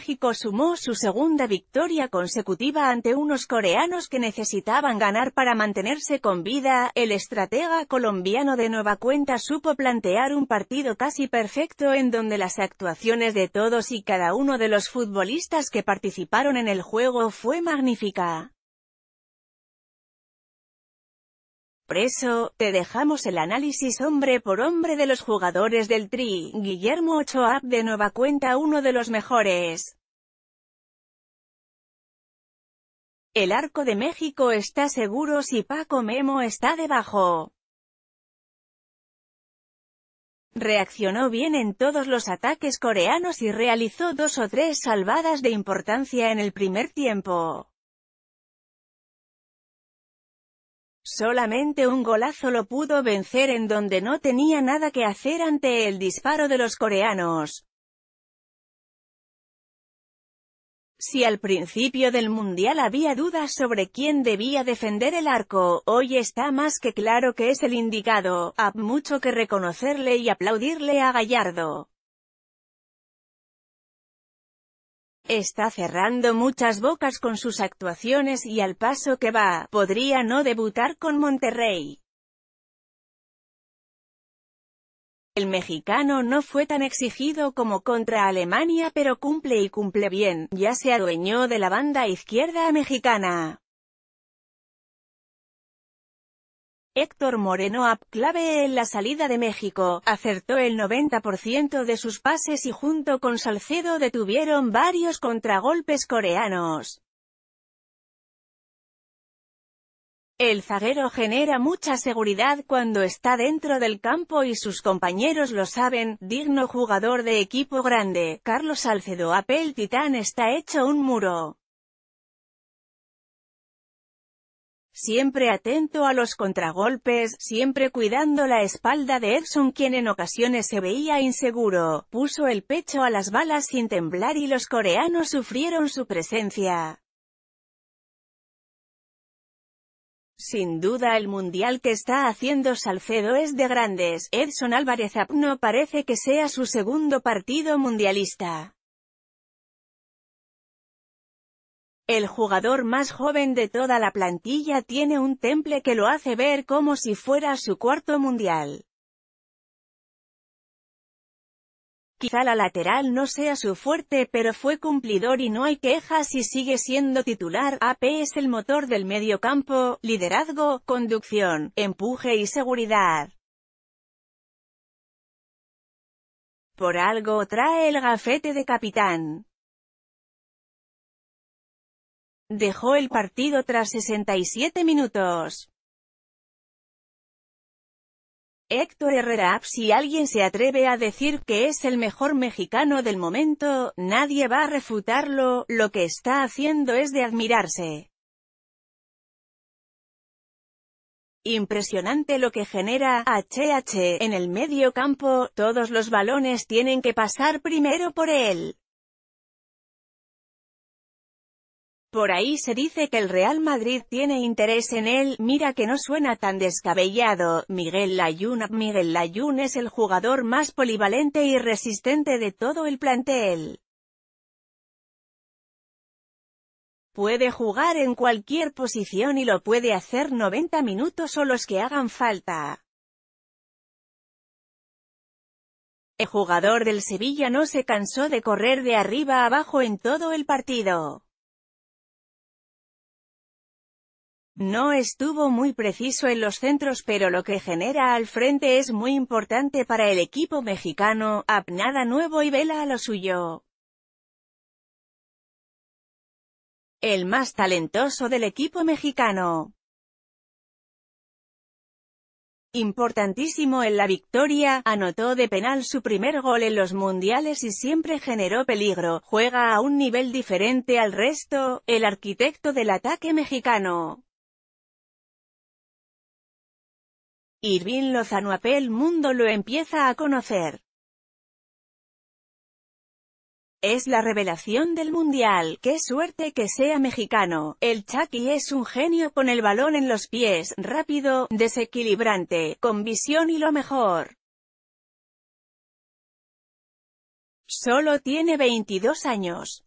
México sumó su segunda victoria consecutiva ante unos coreanos que necesitaban ganar para mantenerse con vida, el estratega colombiano de nueva cuenta supo plantear un partido casi perfecto en donde las actuaciones de todos y cada uno de los futbolistas que participaron en el juego fue magnífica. preso, te dejamos el análisis hombre por hombre de los jugadores del Tri, Guillermo Ochoa de nueva cuenta uno de los mejores. El arco de México está seguro si Paco Memo está debajo. Reaccionó bien en todos los ataques coreanos y realizó dos o tres salvadas de importancia en el primer tiempo. Solamente un golazo lo pudo vencer en donde no tenía nada que hacer ante el disparo de los coreanos. Si al principio del Mundial había dudas sobre quién debía defender el arco, hoy está más que claro que es el indicado, a mucho que reconocerle y aplaudirle a Gallardo. Está cerrando muchas bocas con sus actuaciones y al paso que va, podría no debutar con Monterrey. El mexicano no fue tan exigido como contra Alemania pero cumple y cumple bien, ya se adueñó de la banda izquierda mexicana. Héctor Moreno ap clave en la salida de México, acertó el 90% de sus pases y junto con Salcedo detuvieron varios contragolpes coreanos. El zaguero genera mucha seguridad cuando está dentro del campo y sus compañeros lo saben, digno jugador de equipo grande, Carlos Alcedo Apel Titán está hecho un muro. Siempre atento a los contragolpes, siempre cuidando la espalda de Edson quien en ocasiones se veía inseguro, puso el pecho a las balas sin temblar y los coreanos sufrieron su presencia. Sin duda el mundial que está haciendo Salcedo es de grandes, Edson Álvarez Apno parece que sea su segundo partido mundialista. El jugador más joven de toda la plantilla tiene un temple que lo hace ver como si fuera su cuarto mundial. Quizá la lateral no sea su fuerte pero fue cumplidor y no hay quejas y sigue siendo titular. AP es el motor del medio campo, liderazgo, conducción, empuje y seguridad. Por algo trae el gafete de capitán. Dejó el partido tras 67 minutos. Héctor Herrera Si alguien se atreve a decir que es el mejor mexicano del momento, nadie va a refutarlo, lo que está haciendo es de admirarse. Impresionante lo que genera HH en el medio campo, todos los balones tienen que pasar primero por él. Por ahí se dice que el Real Madrid tiene interés en él, mira que no suena tan descabellado, Miguel Layún Miguel Layún es el jugador más polivalente y resistente de todo el plantel. Puede jugar en cualquier posición y lo puede hacer 90 minutos o los que hagan falta. El jugador del Sevilla no se cansó de correr de arriba a abajo en todo el partido. No estuvo muy preciso en los centros pero lo que genera al frente es muy importante para el equipo mexicano, nada nuevo y vela a lo suyo. El más talentoso del equipo mexicano. Importantísimo en la victoria, anotó de penal su primer gol en los mundiales y siempre generó peligro, juega a un nivel diferente al resto, el arquitecto del ataque mexicano. Irvin Lozano mundo lo empieza a conocer. Es la revelación del Mundial, qué suerte que sea mexicano, el Chucky es un genio con el balón en los pies, rápido, desequilibrante, con visión y lo mejor. Solo tiene 22 años.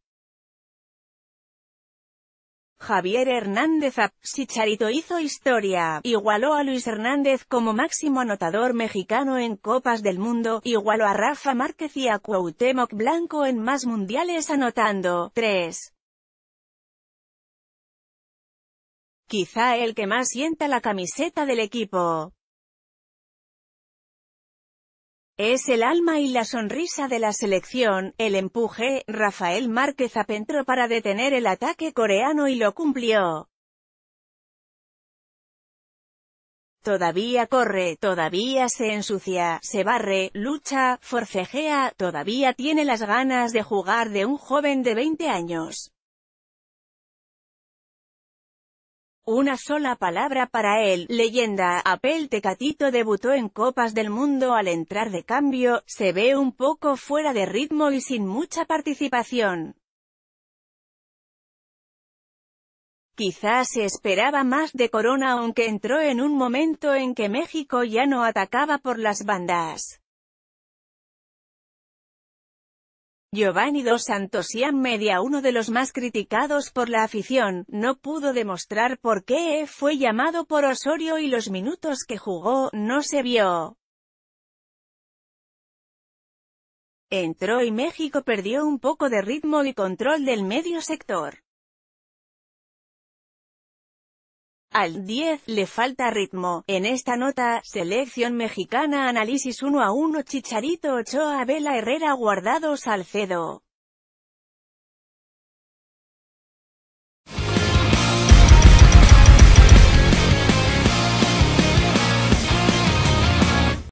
Javier Hernández Sicharito hizo historia, igualó a Luis Hernández como máximo anotador mexicano en Copas del Mundo, igualó a Rafa Márquez y a Cuauhtémoc Blanco en más mundiales anotando, 3. Quizá el que más sienta la camiseta del equipo. Es el alma y la sonrisa de la selección, el empuje, Rafael Márquez apentró para detener el ataque coreano y lo cumplió. Todavía corre, todavía se ensucia, se barre, lucha, forcejea, todavía tiene las ganas de jugar de un joven de 20 años. Una sola palabra para él, leyenda, Apel Tecatito debutó en Copas del Mundo al entrar de cambio, se ve un poco fuera de ritmo y sin mucha participación. Quizás se esperaba más de Corona aunque entró en un momento en que México ya no atacaba por las bandas. Giovanni Dos Santos y Media uno de los más criticados por la afición, no pudo demostrar por qué fue llamado por Osorio y los minutos que jugó, no se vio. Entró y México perdió un poco de ritmo y control del medio sector. Al 10 le falta ritmo. En esta nota, selección mexicana análisis 1 a 1 Chicharito Ochoa Vela Herrera Guardados, Salcedo.